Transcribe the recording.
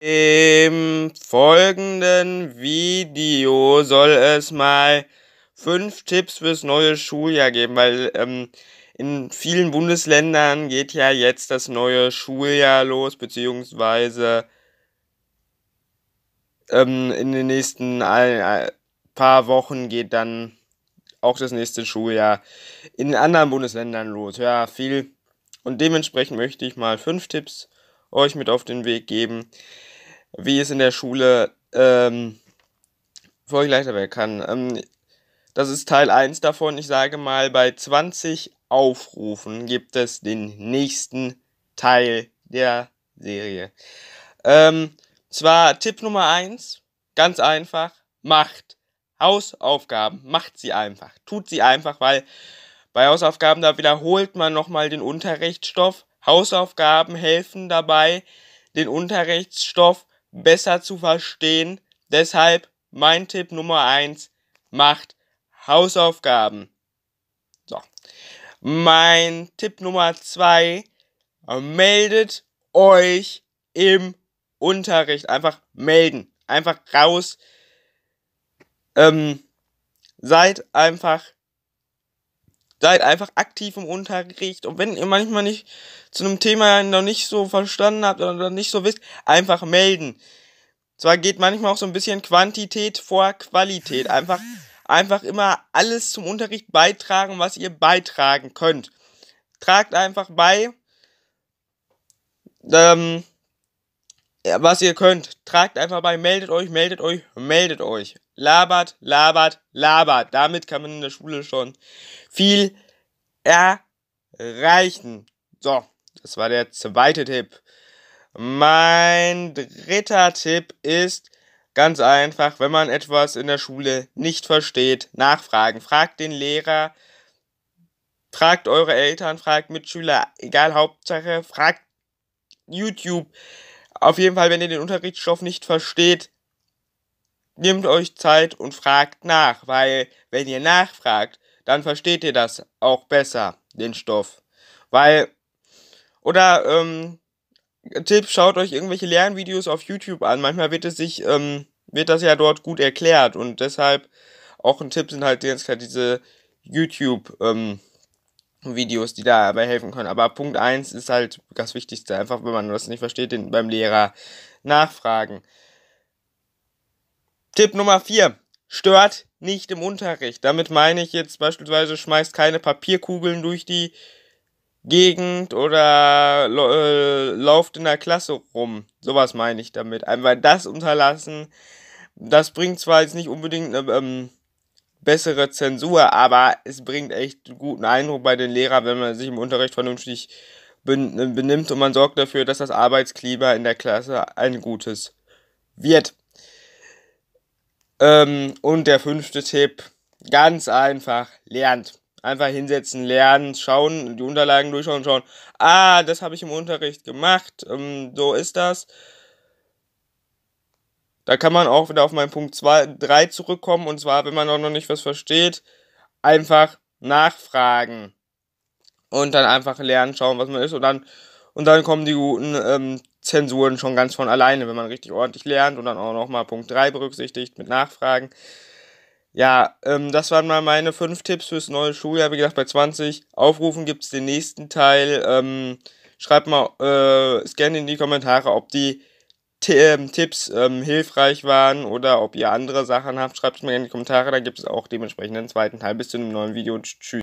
Im folgenden Video soll es mal fünf Tipps fürs neue Schuljahr geben, weil ähm, in vielen Bundesländern geht ja jetzt das neue Schuljahr los, beziehungsweise ähm, in den nächsten paar Wochen geht dann auch das nächste Schuljahr in anderen Bundesländern los. Ja, viel. Und dementsprechend möchte ich mal fünf Tipps euch mit auf den Weg geben, wie es in der Schule ähm, vor leichter werden kann. Ähm, das ist Teil 1 davon. Ich sage mal, bei 20 Aufrufen gibt es den nächsten Teil der Serie. Ähm, zwar Tipp Nummer 1, ganz einfach, macht Hausaufgaben, macht sie einfach, tut sie einfach, weil bei Hausaufgaben, da wiederholt man nochmal den Unterrichtsstoff. Hausaufgaben helfen dabei, den Unterrichtsstoff besser zu verstehen. Deshalb mein Tipp Nummer eins: macht Hausaufgaben. So. Mein Tipp Nummer zwei: meldet euch im Unterricht. Einfach melden. Einfach raus. Ähm, seid einfach Seid einfach aktiv im Unterricht. Und wenn ihr manchmal nicht zu einem Thema noch nicht so verstanden habt oder nicht so wisst, einfach melden. Zwar geht manchmal auch so ein bisschen Quantität vor Qualität. Einfach, einfach immer alles zum Unterricht beitragen, was ihr beitragen könnt. Tragt einfach bei, ähm, was ihr könnt. Tragt einfach bei, meldet euch, meldet euch, meldet euch labert, labert, labert. Damit kann man in der Schule schon viel erreichen. So, das war der zweite Tipp. Mein dritter Tipp ist ganz einfach, wenn man etwas in der Schule nicht versteht, nachfragen. Fragt den Lehrer, fragt eure Eltern, fragt Mitschüler, egal Hauptsache, fragt YouTube. Auf jeden Fall, wenn ihr den Unterrichtsstoff nicht versteht, nehmt euch Zeit und fragt nach, weil wenn ihr nachfragt, dann versteht ihr das auch besser, den Stoff. Weil, oder, ähm, Tipp, schaut euch irgendwelche Lernvideos auf YouTube an. Manchmal wird es sich, ähm, wird das ja dort gut erklärt und deshalb auch ein Tipp sind halt ganz klar diese YouTube, ähm, Videos, die dabei helfen können. Aber Punkt 1 ist halt das Wichtigste. Einfach, wenn man das nicht versteht, den, beim Lehrer nachfragen. Tipp Nummer 4. Stört nicht im Unterricht. Damit meine ich jetzt beispielsweise, schmeißt keine Papierkugeln durch die Gegend oder äh, lauft in der Klasse rum. Sowas meine ich damit. Einfach das unterlassen. Das bringt zwar jetzt nicht unbedingt eine ähm, bessere Zensur, aber es bringt echt einen guten Eindruck bei den Lehrern, wenn man sich im Unterricht vernünftig äh, benimmt und man sorgt dafür, dass das Arbeitsklima in der Klasse ein gutes wird. Ähm, und der fünfte Tipp, ganz einfach, lernt. Einfach hinsetzen, lernen, schauen, die Unterlagen durchschauen, schauen. Ah, das habe ich im Unterricht gemacht, ähm, so ist das. Da kann man auch wieder auf meinen Punkt 3 zurückkommen. Und zwar, wenn man auch noch nicht was versteht, einfach nachfragen. Und dann einfach lernen, schauen, was man ist. Und dann, und dann kommen die guten ähm, Zensuren schon ganz von alleine, wenn man richtig ordentlich lernt und dann auch nochmal Punkt 3 berücksichtigt mit Nachfragen. Ja, ähm, das waren mal meine fünf Tipps fürs neue Schuljahr. Wie gesagt, bei 20 Aufrufen gibt es den nächsten Teil. Ähm, schreibt mal, äh, scannt in die Kommentare, ob die T ähm, Tipps ähm, hilfreich waren oder ob ihr andere Sachen habt. Schreibt es mir in die Kommentare, dann gibt es auch dementsprechend einen zweiten Teil. Bis zu einem neuen Video und tschüss.